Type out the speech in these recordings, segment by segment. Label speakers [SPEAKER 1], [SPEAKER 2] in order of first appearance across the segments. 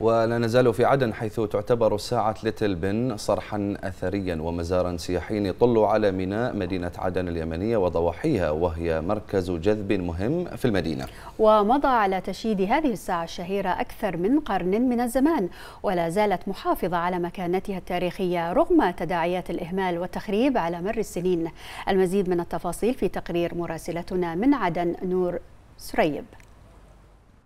[SPEAKER 1] ولا نزال في عدن حيث تعتبر ساعة ليتل بن صرحا أثريا ومزارا سياحيا يطل على ميناء مدينة عدن اليمنية وضواحيها وهي مركز جذب مهم في المدينة
[SPEAKER 2] ومضى على تشييد هذه الساعة الشهيرة أكثر من قرن من الزمان ولا زالت محافظة على مكانتها التاريخية رغم تداعيات الإهمال والتخريب على مر السنين المزيد من التفاصيل في تقرير مراسلتنا من عدن نور سريب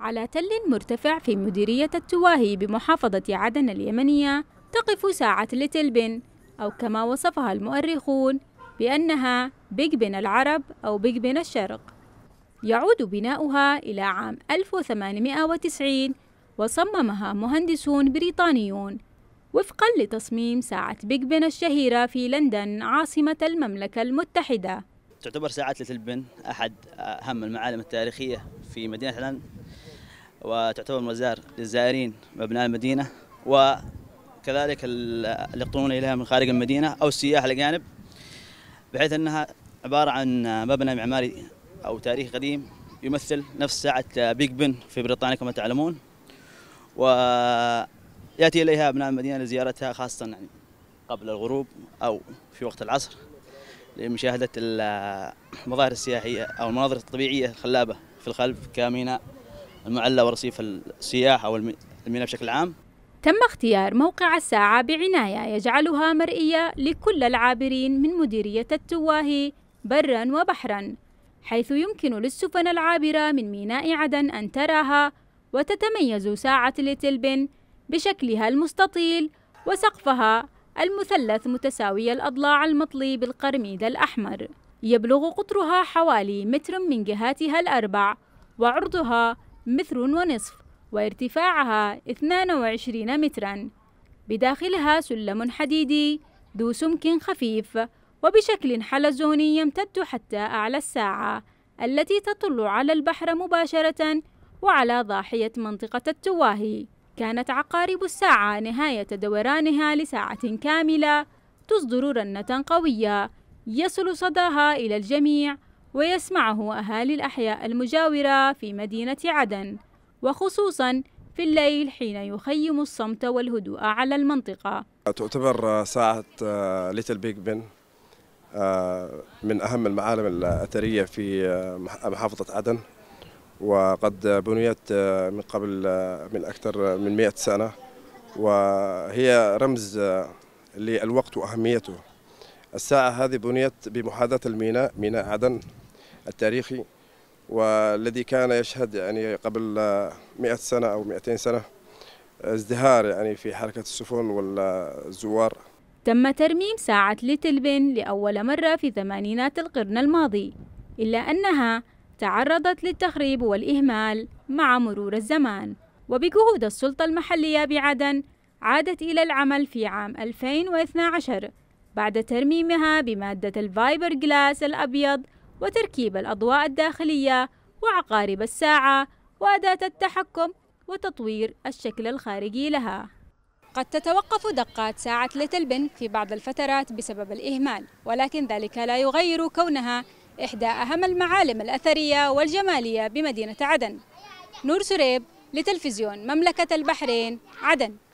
[SPEAKER 2] على تل مرتفع في مديرية التواهي بمحافظة عدن اليمنية تقف ساعة ليتل بن أو كما وصفها المؤرخون بأنها بيج بن العرب أو بيج بن الشرق يعود بناؤها إلى عام 1890 وصممها مهندسون بريطانيون وفقا لتصميم ساعة بيج بن الشهيرة في لندن عاصمة المملكة المتحدة
[SPEAKER 3] تعتبر ساعة ليتل بن أحد أهم المعالم التاريخية في مدينة عدن وتعتبر مزار للزائرين وابناء المدينه وكذلك اللي يقطنون اليها من خارج المدينه او السياح الاجانب بحيث انها عباره عن مبنى معماري او تاريخ قديم يمثل نفس ساعه بيج بن في بريطانيا كما تعلمون وياتي اليها ابناء المدينه لزيارتها خاصه يعني قبل الغروب او في وقت العصر لمشاهده المظاهر السياحيه او المناظر الطبيعيه الخلابه في الخلف كميناء المعلى ورصيف السياح أو الميناء بشكل عام
[SPEAKER 2] تم اختيار موقع الساعة بعناية يجعلها مرئية لكل العابرين من مديرية التواهي برا وبحرا حيث يمكن للسفن العابرة من ميناء عدن أن تراها وتتميز ساعة لتلبن بشكلها المستطيل وسقفها المثلث متساوي الأضلاع المطلي بالقرميد الأحمر يبلغ قطرها حوالي متر من جهاتها الأربع وعرضها متر ونصف وارتفاعها 22 مترا بداخلها سلم حديدي ذو سمك خفيف وبشكل حلزوني يمتد حتى أعلى الساعة التي تطل على البحر مباشرة وعلى ضاحية منطقة التواهي كانت عقارب الساعة نهاية دورانها لساعة كاملة تصدر رنة قوية يصل صداها إلى الجميع ويسمعه أهالي الأحياء المجاورة في مدينة عدن وخصوصا في الليل حين يخيم الصمت والهدوء على المنطقة
[SPEAKER 1] تعتبر ساعة ليتل بيج بن من أهم المعالم الأثرية في آه، محافظة عدن وقد بنيت آه، من قبل آه، من أكثر من 100 سنة وهي رمز للوقت وأهميته الساعة هذه بنيت بمحاذاة الميناء ميناء عدن التاريخي والذي كان يشهد يعني قبل 100 سنة أو 200 سنة ازدهار يعني في حركة السفن والزوار
[SPEAKER 2] تم ترميم ساعة ليتل بن لأول مرة في ثمانينات القرن الماضي إلا أنها تعرضت للتخريب والإهمال مع مرور الزمان وبجهود السلطة المحلية بعدن عادت إلى العمل في عام 2012 بعد ترميمها بمادة الفايبر جلاس الأبيض وتركيب الأضواء الداخلية وعقارب الساعة وأداة التحكم وتطوير الشكل الخارجي لها قد تتوقف دقات ساعة ليتل بن في بعض الفترات بسبب الإهمال ولكن ذلك لا يغير كونها إحدى أهم المعالم الأثرية والجمالية بمدينة عدن نور سريب لتلفزيون مملكة البحرين عدن